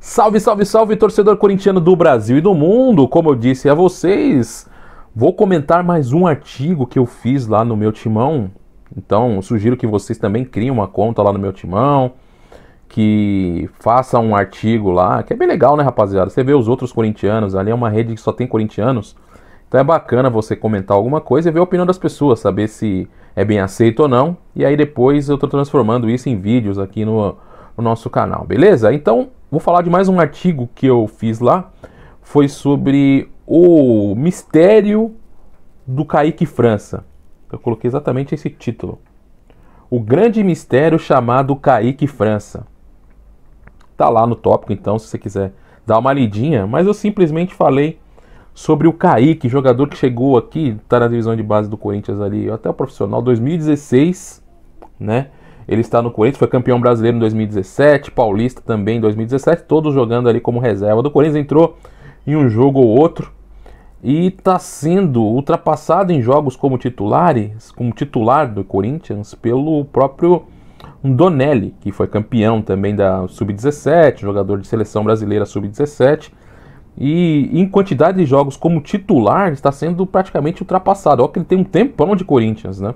Salve, salve, salve, torcedor corintiano do Brasil e do mundo! Como eu disse a vocês, vou comentar mais um artigo que eu fiz lá no meu timão. Então, sugiro que vocês também criem uma conta lá no meu timão, que façam um artigo lá, que é bem legal, né, rapaziada? Você vê os outros corintianos, ali é uma rede que só tem corintianos. Então é bacana você comentar alguma coisa e ver a opinião das pessoas, saber se é bem aceito ou não. E aí depois eu estou transformando isso em vídeos aqui no, no nosso canal, beleza? Então, Vou falar de mais um artigo que eu fiz lá. Foi sobre o mistério do Kaique França. Eu coloquei exatamente esse título. O grande mistério chamado Kaique França. Tá lá no tópico, então, se você quiser dar uma lidinha. Mas eu simplesmente falei sobre o Kaique, jogador que chegou aqui, tá na divisão de base do Corinthians ali, até o profissional, 2016, né? Ele está no Corinthians, foi campeão brasileiro em 2017, paulista também em 2017, todos jogando ali como reserva do Corinthians, entrou em um jogo ou outro e está sendo ultrapassado em jogos como titulares, como titular do Corinthians pelo próprio Donelli, que foi campeão também da sub-17, jogador de seleção brasileira sub-17. E em quantidade de jogos como titular, está sendo praticamente ultrapassado. Olha que ele tem um tempão de Corinthians, né?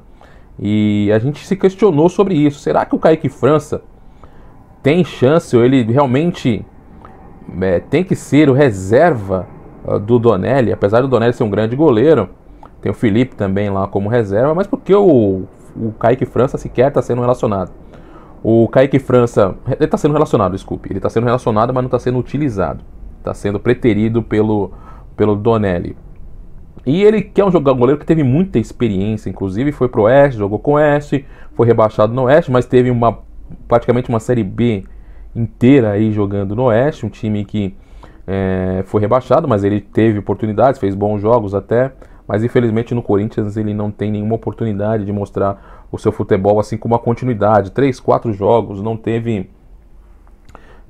E a gente se questionou sobre isso. Será que o Kaique França tem chance ou ele realmente é, tem que ser o reserva uh, do Donelli? Apesar do Donelli ser um grande goleiro, tem o Felipe também lá como reserva, mas por que o, o Kaique França sequer está sendo relacionado? O Kaique França. Ele está sendo relacionado, desculpe. Ele está sendo relacionado, mas não está sendo utilizado. Está sendo preterido pelo, pelo Donelli. E ele quer é um jogador, goleiro que teve muita experiência, inclusive foi pro Oeste, jogou com o Oeste, foi rebaixado no Oeste, mas teve uma praticamente uma série B inteira aí jogando no Oeste, um time que é, foi rebaixado, mas ele teve oportunidades, fez bons jogos até, mas infelizmente no Corinthians ele não tem nenhuma oportunidade de mostrar o seu futebol assim com uma continuidade, três, quatro jogos, não teve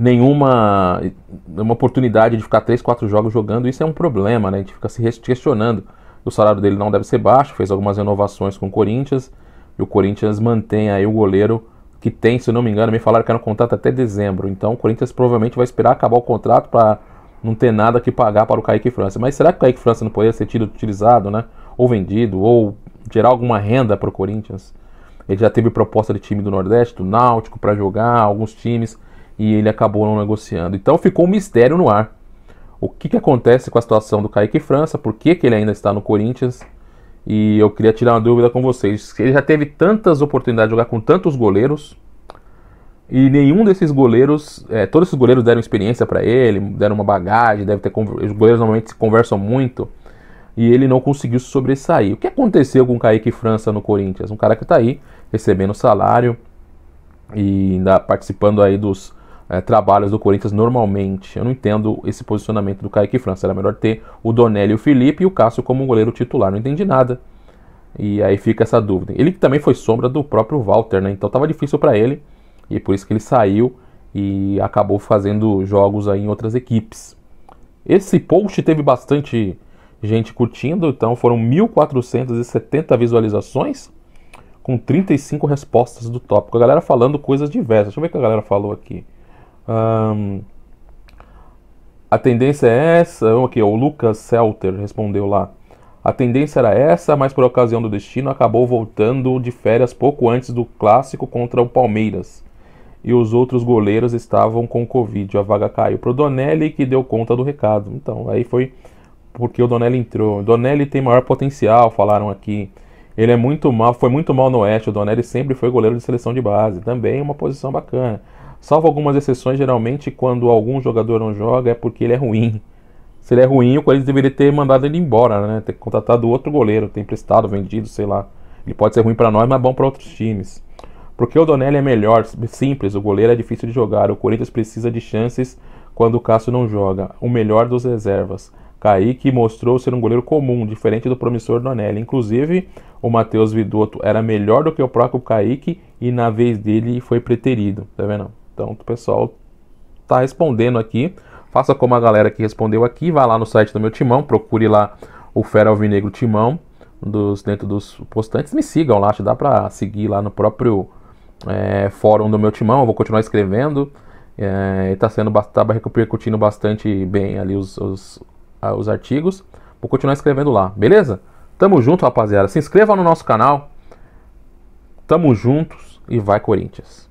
nenhuma nenhuma oportunidade de ficar 3, 4 jogos jogando, isso é um problema, né? A gente fica se questionando. O salário dele não deve ser baixo, fez algumas renovações com o Corinthians, e o Corinthians mantém aí o goleiro que tem, se não me engano, me falaram que era um contrato até dezembro. Então o Corinthians provavelmente vai esperar acabar o contrato para não ter nada que pagar para o Kaique França. Mas será que o Kaique França não poderia ser tido, utilizado, né? Ou vendido, ou gerar alguma renda para o Corinthians? Ele já teve proposta de time do Nordeste, do Náutico, para jogar, alguns times e ele acabou não negociando. Então ficou um mistério no ar. O que, que acontece com a situação do Kaique França? Por que, que ele ainda está no Corinthians? E eu queria tirar uma dúvida com vocês. Ele já teve tantas oportunidades de jogar com tantos goleiros e nenhum desses goleiros, é, todos esses goleiros deram experiência para ele, deram uma bagagem, deve ter os goleiros normalmente se conversam muito e ele não conseguiu sobressair. O que aconteceu com o Kaique França no Corinthians? Um cara que está aí recebendo salário e ainda participando aí dos é, trabalhos do Corinthians normalmente. Eu não entendo esse posicionamento do Kaique França. Era melhor ter o Donelli e o Felipe e o Cássio como goleiro titular. Não entendi nada. E aí fica essa dúvida. Ele também foi sombra do próprio Walter, né? Então estava difícil para ele. E por isso que ele saiu e acabou fazendo jogos aí em outras equipes. Esse post teve bastante gente curtindo, então foram 1470 visualizações com 35 respostas do tópico. A galera falando coisas diversas. Deixa eu ver o que a galera falou aqui. Um, a tendência é essa. Ok, o Lucas Selter respondeu lá. A tendência era essa, mas por ocasião do destino acabou voltando de férias pouco antes do clássico contra o Palmeiras. E os outros goleiros estavam com Covid. A vaga caiu para o Donelli, que deu conta do recado. Então, aí foi porque o Donelli entrou. O Donelli tem maior potencial, falaram aqui. Ele é muito mal, foi muito mal no Oeste. O Donelli sempre foi goleiro de seleção de base. Também uma posição bacana. Salvo algumas exceções, geralmente quando algum jogador não joga é porque ele é ruim. Se ele é ruim, o Corinthians deveria ter mandado ele embora, né? Ter contratado outro goleiro, ter emprestado, vendido, sei lá. Ele pode ser ruim para nós, mas bom para outros times. Porque o Donelli é melhor, simples, o goleiro é difícil de jogar. O Corinthians precisa de chances quando o Cássio não joga. O melhor dos reservas. Kaique mostrou ser um goleiro comum, diferente do promissor Donelli. Inclusive, o Matheus Vidotto era melhor do que o próprio Kaique e na vez dele foi preterido. Tá vendo? Então, o pessoal tá respondendo aqui. Faça como a galera que respondeu aqui, vá lá no site do meu timão, procure lá o Fera Alvinegro Timão dos, dentro dos postantes. Me sigam lá, acho que dá para seguir lá no próprio é, fórum do meu timão. Eu vou continuar escrevendo. É, tá sendo tá repercutindo bastante bem ali os, os, os artigos. Vou continuar escrevendo lá, beleza? Tamo junto, rapaziada. Se inscreva no nosso canal. Tamo juntos e vai Corinthians.